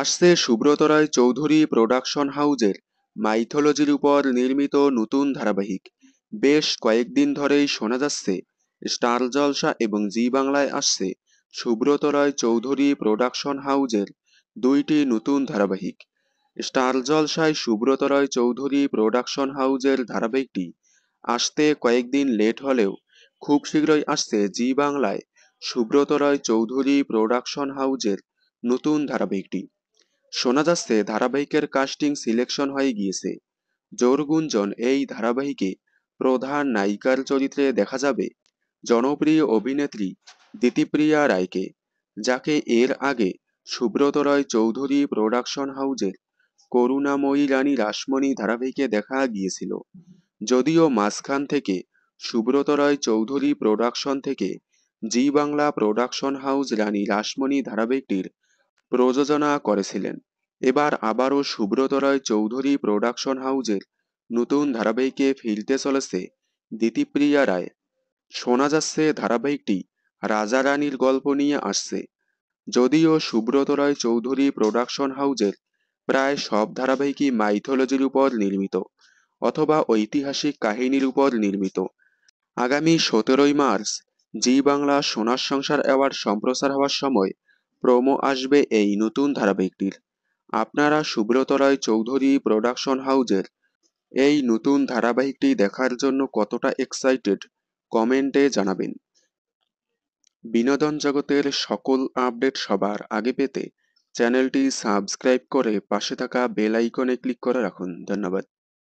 আসছে সুব্রত রায় চৌধুরী প্রোডাকশন হাউজের মাইথোলজির উপর নির্মিত নতুন ধারাবাহিক বেশ কয়েকদিন ধরেই শোনা যাচ্ছে স্টার জলসা এবং জি বাংলায় আসছে সুব্রত রায় চৌধুরী প্রোডাকশন হাউজের দুইটি নতুন ধারাবাহিক স্টার জলসায় সুব্রত রায় চৌধুরী প্রোডাকশন হাউজের ধারাবাহিকটি আসতে কয়েকদিন লেট হলেও খুব শীঘ্রই আসছে জি বাংলায় সুব্রত রায় চৌধুরী প্রোডাকশন হাউজের নতুন ধারাবাহিকটি শোনা যাচ্ছে ধারাবাহিকের কাস্টিং সিলেকশন হয়ে গিয়েছে জোর গুঞ্জন এই ধারাবাহিকে প্রধান নায়িকার চরিত্রে দেখা যাবে জনপ্রিয় অভিনেত্রী দিতিপ্রিয়া রায়কে যাকে এর আগে সুব্রত রায় চৌধুরী প্রোডাকশন হাউজের করুণাময়ী রানী রাসমণি ধারাবাহিকে দেখা গিয়েছিল যদিও মাঝখান থেকে সুব্রত রায় চৌধুরী প্রোডাকশন থেকে জি বাংলা প্রোডাকশন হাউস রানী রাসমণি ধারাবাহিকটির প্রযোজনা করেছিলেন এবার আবারও সুব্রত রায় চৌধুরী প্রোডাকশন হাউজের নতুন ধারাবাহিকে ফিরতে চলেছে দিতিপ্রিয়া রায় শোনা যাচ্ছে ধারাবাহিকটি রাজা রানীর গল্প নিয়ে আসছে যদিও সুব্রত রায় চৌধুরী প্রোডাকশন হাউজের প্রায় সব ধারাবাহিকই মাইথোলজির উপর নির্মিত অথবা ঐতিহাসিক কাহিনীর উপর নির্মিত আগামী সতেরোই মার্চ জি বাংলা সোনার সংসার অ্যাওয়ার্ড সম্প্রচার হওয়ার সময় প্রোমো আসবে এই নতুন ধারাবাহিকটির আপনারা সুব্রত রায় চৌধুরী প্রোডাকশন হাউজের এই নতুন ধারাবাহিকটি দেখার জন্য কতটা এক্সাইটেড কমেন্টে জানাবেন বিনোদন জগতের সকল আপডেট সবার আগে পেতে চ্যানেলটি সাবস্ক্রাইব করে পাশে থাকা বেল আইকনে ক্লিক করে রাখুন ধন্যবাদ